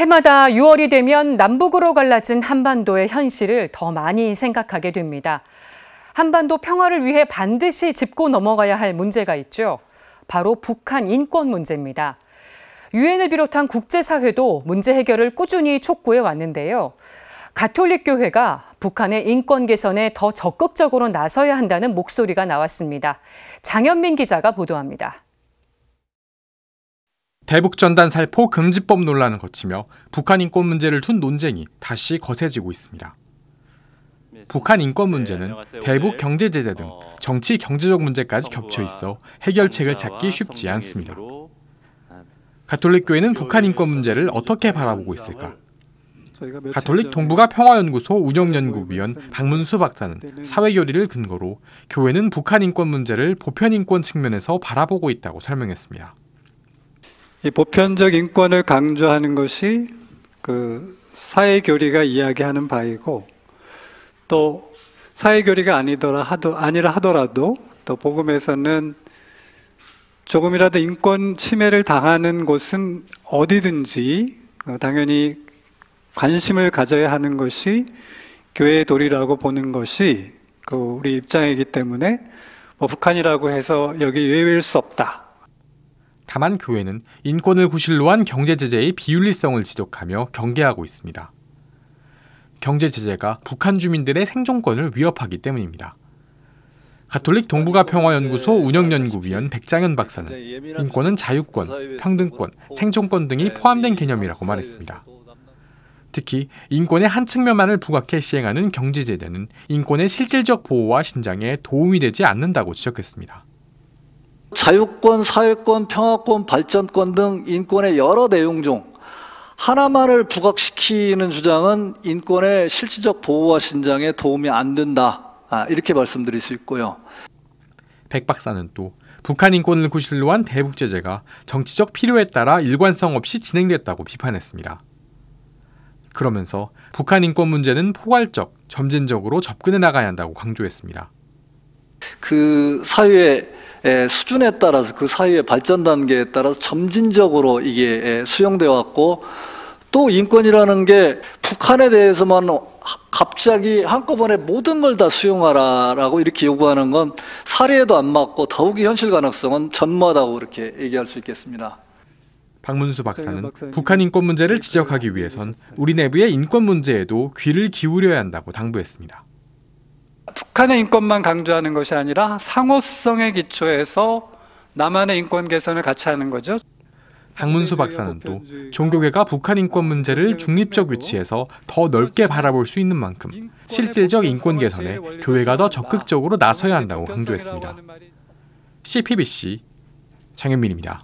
해마다 6월이 되면 남북으로 갈라진 한반도의 현실을 더 많이 생각하게 됩니다. 한반도 평화를 위해 반드시 짚고 넘어가야 할 문제가 있죠. 바로 북한 인권 문제입니다. 유엔을 비롯한 국제사회도 문제 해결을 꾸준히 촉구해 왔는데요. 가톨릭 교회가 북한의 인권 개선에 더 적극적으로 나서야 한다는 목소리가 나왔습니다. 장현민 기자가 보도합니다. 대북전단 살포 금지법 논란을 거치며 북한 인권 문제를 둔 논쟁이 다시 거세지고 있습니다. 북한 인권 문제는 네, 대북 경제 제재 등 어, 정치 경제적 문제까지 겹쳐 있어 해결책을 찾기 쉽지 않습니다. 가톨릭 교회는 북한 인권 문제를 어떻게 바라보고 있을까? 가톨릭 동북아 평화연구소 운영연구위원 그 박문수 박사는 사회교리를 근거로 교회는 북한 인권 문제를 보편인권 측면에서 바라보고 있다고 설명했습니다. 이 보편적 인권을 강조하는 것이 그 사회교리가 이야기하는 바이고 또 사회교리가 아니더라 하도 아니라 하더라도 또 복음에서는 조금이라도 인권 침해를 당하는 곳은 어디든지 어, 당연히 관심을 가져야 하는 것이 교회의 도리라고 보는 것이 그 우리 입장이기 때문에 뭐 북한이라고 해서 여기 예외일 수 없다. 다만 교회는 인권을 구실로 한 경제 제재의 비윤리성을 지적하며 경계하고 있습니다. 경제 제재가 북한 주민들의 생존권을 위협하기 때문입니다. 가톨릭 동북아 평화연구소 운영연구위원 백장현 박사는 인권은 자유권, 평등권, 생존권 등이 포함된 개념이라고 말했습니다. 특히 인권의 한 측면만을 부각해 시행하는 경제제재는 인권의 실질적 보호와 신장에 도움이 되지 않는다고 지적했습니다. 자유권, 사회권, 평화권, 발전권 등 인권의 여러 내용 중 하나만을 부각시키는 주장은 인권의 실질적 보호와 신장에 도움이 안 된다. 아, 이렇게 말씀드릴 수 있고요. 백 박사는 또 북한 인권을 구실로 한 대북 제재가 정치적 필요에 따라 일관성 없이 진행됐다고 비판했습니다. 그러면서 북한 인권 문제는 포괄적, 점진적으로 접근해 나가야 한다고 강조했습니다. 그 사회 예, 수준에 따라서 그 사회의 발전 단계에 따라서 점진적으로 이게 예, 수용되어 왔고 또 인권이라는 게 북한에 대해서만 갑자기 한꺼번에 모든 걸 다 수용하라라고 이렇게 요구하는 건 사례에도 안 맞고 더욱이 현실 가능성은 전무하다고 이렇게 얘기할 수 있겠습니다. 박문수 박사는 북한 인권 문제를 지적하기 위해선 우리 내부의 인권 문제에도 귀를 기울여야 한다고 당부했습니다. 북한의 인권만 강조하는 것이 아니라 상호성의 기초에서 남한의 인권 개선을 같이 하는 거죠. 박문수 박사는 또 종교계가 북한 인권 문제를 중립적 위치에서 더 넓게 바라볼 수 있는 만큼 실질적 인권 개선에 교회가 더 적극적으로 나서야 한다고 강조했습니다. CPBC 장현민입니다.